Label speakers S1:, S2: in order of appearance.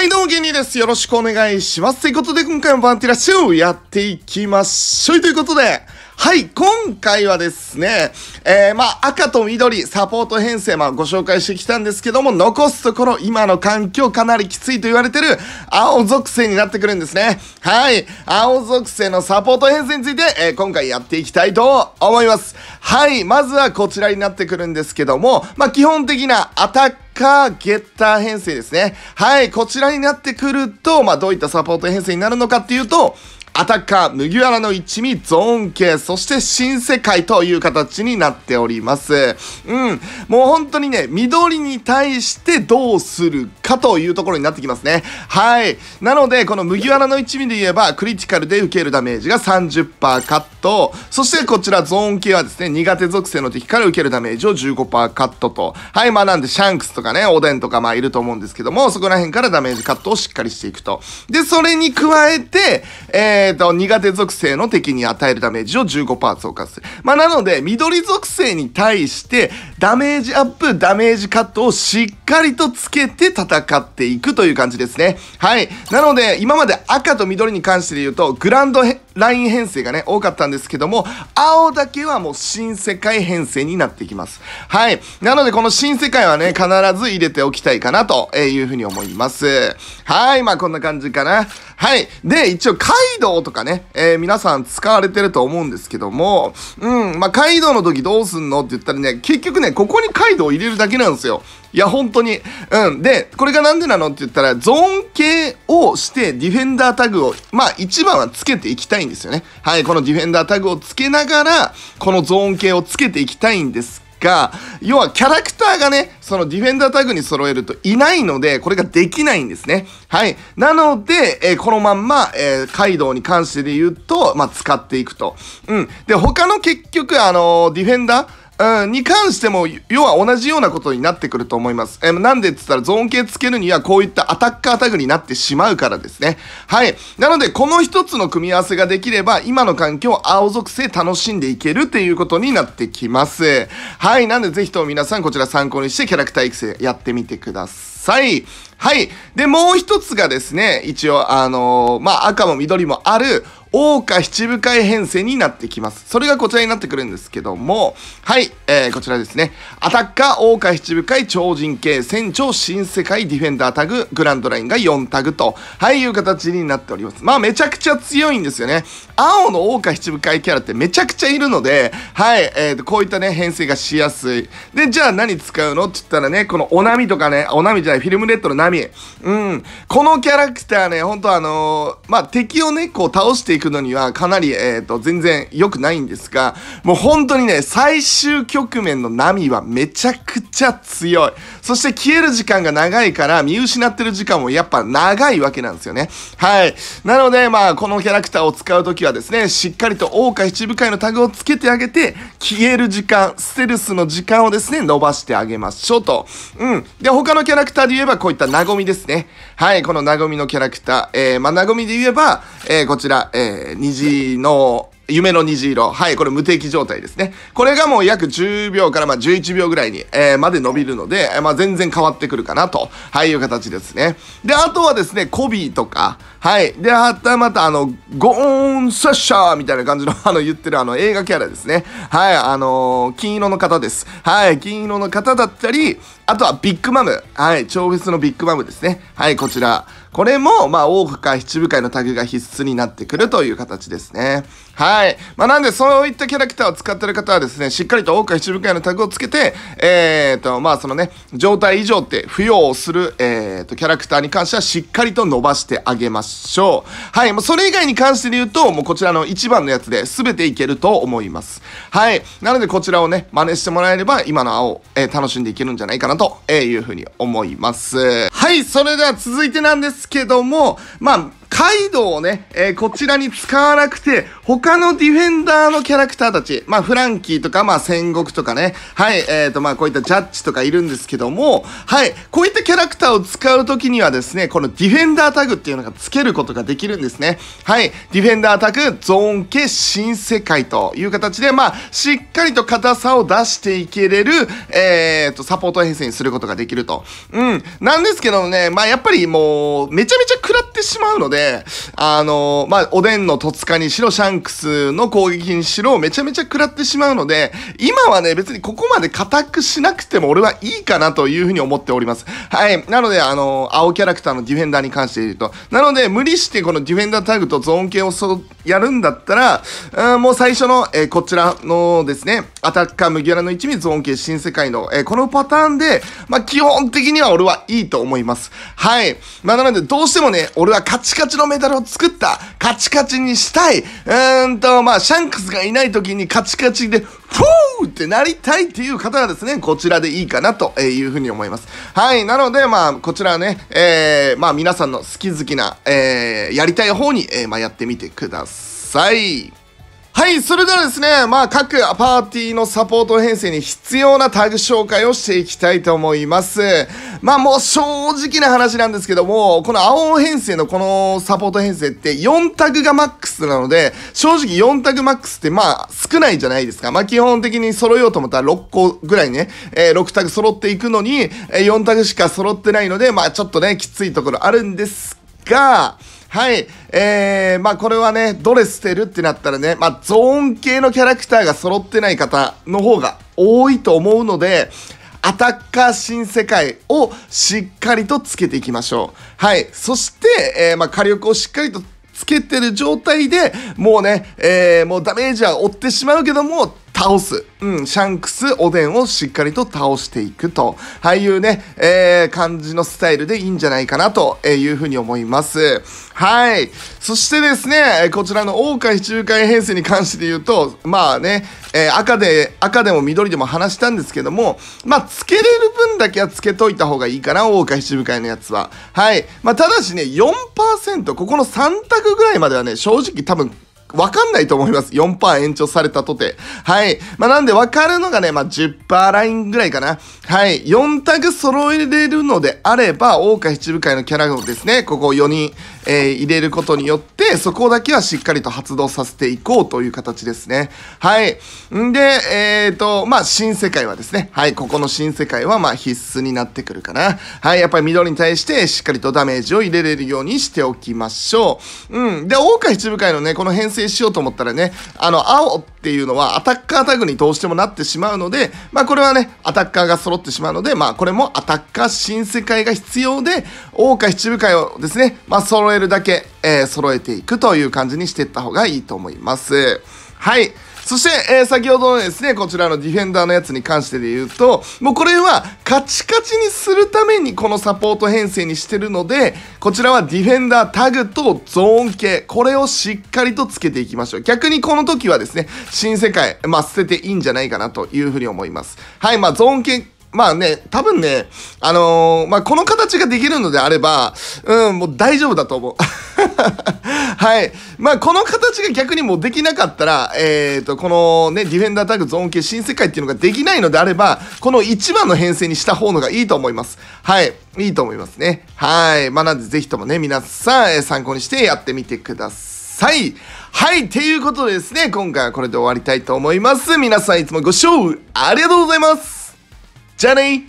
S1: はいどうも芸人です。よろしくお願いします。ということで今回もバンティラッシュをやっていきましょう。ということで、はい、今回はですね、えー、まあ、赤と緑、サポート編成、まあ、ご紹介してきたんですけども、残すところ、今の環境かなりきついと言われてる、青属性になってくるんですね。はい、青属性のサポート編成について、えー、今回やっていきたいと思います。はい、まずはこちらになってくるんですけども、まあ、基本的なアタック、か、ゲッター編成ですね。はい、こちらになってくると、まあ、どういったサポート編成になるのかっていうと、アタッカー、麦わらの一味、ゾーン系、そして新世界という形になっております。うん。もう本当にね、緑に対してどうするかというところになってきますね。はい。なので、この麦わらの一味で言えば、クリティカルで受けるダメージが30%カット。そしてこちら、ゾーン系はですね、苦手属性の敵から受けるダメージを15%カットと。はい。まあなんで、シャンクスとかね、おでんとかまあいると思うんですけども、そこら辺からダメージカットをしっかりしていくと。で、それに加えて、えーえっ、ー、と、苦手属性の敵に与えるダメージを15%増加する。まあ、なので、緑属性に対して、ダメージアップ、ダメージカットをしっかりとつけて戦っていくという感じですね。はい。なので、今まで赤と緑に関してで言うと、グランドライン編成がね、多かったんですけども、青だけはもう新世界編成になってきます。はい。なので、この新世界はね、必ず入れておきたいかなというふうに思います。はい。まあ、こんな感じかな。はい。で、一応、カイドウとかね、えー、皆さん使われてると思うんですけども、うん、まあ、カイドウの時どうすんのって言ったらね、結局ね、ここにカイドウを入れるだけなんですよ。いや、本当に。うん。で、これがなんでなのって言ったら、ゾーン系をして、ディフェンダータグを、まあ、一番はつけていきたいんですよね。はい、このディフェンダータグをつけながら、このゾーン系をつけていきたいんですが、要はキャラクターがね、そのディフェンダータグに揃えるといないので、これができないんですね。はい。なので、えー、このまんま、えー、カイドウに関してで言うと、まあ、使っていくと。うん。で、他の結局、あのー、ディフェンダー、うん、に関しても、要は同じようなことになってくると思います。えー、なんでって言ったら、ゾーン系つけるには、こういったアタッカータグになってしまうからですね。はい。なので、この一つの組み合わせができれば、今の環境を青属性楽しんでいけるっていうことになってきます。はい。なんで、ぜひとも皆さん、こちら参考にして、キャラクター育成やってみてください。さい。はい。で、もう一つがですね、一応、あのー、まあ、赤も緑もある、桜花七部会編成になってきます。それがこちらになってくるんですけども、はい、えー、こちらですね。アタッカー、桜花七部会、超人系、船長、新世界、ディフェンダータグ、グランドラインが4タグと、はい、いう形になっております。まあ、めちゃくちゃ強いんですよね。青の桜花七部会キャラってめちゃくちゃいるので、はい、えー、こういったね、編成がしやすい。で、じゃあ何使うのって言ったらね、このお波とかね、おなじゃフィルムレッドの波。うん。このキャラクターね、本当あのー、まあ、敵をね、こう倒していくのにはかなり、えっ、ー、と、全然良くないんですが、もう本当にね、最終局面の波はめちゃくちゃ強い。そして消える時間が長いから、見失ってる時間もやっぱ長いわけなんですよね。はい。なので、まあ、このキャラクターを使うときはですね、しっかりと王家七部会のタグをつけてあげて、消える時間、ステルスの時間をですね、伸ばしてあげましょうと。うん。で、他のキャラクターターで言えばこういったなごみですね。はい、このなごみのキャラクター。えー、まあ、なごみで言えば、えー、こちら、えー、虹の、夢の虹色。はい、これ無敵状態ですね。これがもう約10秒からまあ11秒ぐらいに、えー、まで伸びるので、まあ、全然変わってくるかなと、はい、いう形ですね。で、あとはですね、コビーとか、はい。で、はたまた、あの、ゴーンサッシャーみたいな感じの、あの、言ってるあの、映画キャラですね。はい、あのー、金色の方です。はい、金色の方だったり、あとはビッグマム。はい、超フェスのビッグマムですね。はい、こちら。これも、まあ、多くか七部会のタグが必須になってくるという形ですね。はい。まあ、なんで、そういったキャラクターを使ってる方はですね、しっかりと多くか七部会のタグをつけて、えー、と、まあ、そのね、状態以上って付与をする、えー、と、キャラクターに関してはしっかりと伸ばしてあげましょう。はい。もう、それ以外に関してで言うと、もうこちらの一番のやつで全ていけると思います。はい。なので、こちらをね、真似してもらえれば、今の青、えー、楽しんでいけるんじゃないかなと、えいうふうに思います。はい。それでは続いてなんですますけども、まあ、カイドウをね、えー、こちらに使わなくて、他のディフェンダーのキャラクターたち、まあ、フランキーとか、まあ、戦国とかね、はい、えーと、まあ、こういったジャッジとかいるんですけども、はい、こういったキャラクターを使うときにはですね、このディフェンダータグっていうのが付けることができるんですね。はい、ディフェンダータグ、ゾーン系新世界という形で、まあ、しっかりと硬さを出していけれる、えーと、サポート編成にすることができると。うん。なんですけどね、まあ、やっぱりもう、めちゃめちゃ食らってしまうので、あのまあ、おでんの戸塚にしろ、シャンクスの攻撃にしろ、めちゃめちゃ食らってしまうので、今はね、別にここまで固くしなくても俺はいいかなというふうに思っております。はい。なので、あの青キャラクターのディフェンダーに関して言うと。なので、無理してこのディフェンダータグとゾーン系をそやるんだったら、うん、もう最初の、えー、こちらのですね、アタッカー麦わらの一味ゾーン系新世界の、えー、このパターンで、まあ、基本的には俺はいいと思います。はい。まあ、なので、どうしてもね、俺はカチカチチのメダルを作った、カチカチにしたい、うーんと、まあ、シャンクスがいない時にカチカチで、フォーってなりたいっていう方はですね、こちらでいいかなというふうに思います。はい。なので、まあ、こちらね、えー、まあ、皆さんの好き好きな、えー、やりたい方に、えー、まあ、やってみてください。はい、それではですね、まあ、各パーティーのサポート編成に必要なタグ紹介をしていきたいと思います。まあ、もう正直な話なんですけども、この青編成のこのサポート編成って4タグがマックスなので、正直4タグマックスってまあ、少ないじゃないですか。まあ、基本的に揃えようと思ったら6個ぐらいね、えー、6タグ揃っていくのに、4タグしか揃ってないので、まあ、ちょっとね、きついところあるんですが、はい。えー、まあこれはね、ドレスてるってなったらね、まあゾーン系のキャラクターが揃ってない方の方が多いと思うので、アタッカー新世界をしっかりとつけていきましょう。はい。そして、えー、まあ火力をしっかりとつけてる状態でもうね、えー、もうダメージは負ってしまうけども、倒す。うん、シャンクス、おでんをしっかりと倒していくと。俳優いうね、えー、感じのスタイルでいいんじゃないかなというふうに思います。はい。そしてですね、こちらの大海市中海編成に関して言うと、まあね、えー、赤で、赤でも緑でも話したんですけども、まあ、つけれる分だけはつけといた方がいいかな、大海市中海のやつは。はい。まあ、ただしね、4%、ここの3択ぐらいまではね、正直多分わかんないと思います。4%延長されたとて。はい。まあ、なんでわかるのがね、まあ、10%ラインぐらいかな。はい。4タグ揃えれるのであれば、大岡七部会のキャラをですね、ここ4人、えー、入れることによって、そこだけはしっかりと発動させていこうという形ですね。はい。んで、えっ、ー、と、まあ、新世界はですね、はい。ここの新世界は、ま、必須になってくるかな。はい。やっぱり緑に対して、しっかりとダメージを入れれるようにしておきましょう。うん。で、大岡七部会のね、この編成成しようと思ったらね、あの、青っていうのはアタッカータグにどうしてもなってしまうので、まあこれはね、アタッカーが揃ってしまうので、まあこれもアタッカー新世界が必要で、王家七部会をですね、まあ揃えるだけ、えー、揃えていくという感じにしていった方がいいと思います。はい。そして、えー、先ほどのですね、こちらのディフェンダーのやつに関してで言うと、もうこれはカチカチにするためにこのサポート編成にしてるので、こちらはディフェンダータグとゾーン系、これをしっかりとつけていきましょう。逆にこの時はですね、新世界、まあ、捨てていいんじゃないかなというふうに思います。はい、まあ、ゾーン系、まあね、多分ね、あのー、まあ、この形ができるのであれば、うん、もう大丈夫だと思う。はい。まあ、この形が逆にもうできなかったら、えっ、ー、と、このね、ディフェンダータグゾーン系新世界っていうのができないのであれば、この1番の編成にした方のがいいと思います。はい。いいと思いますね。はい。まあ、なんでぜひともね、皆さん、え参考にしてやってみてください。はい。ということでですね、今回はこれで終わりたいと思います。皆さんいつもご視聴ありがとうございます。じゃあね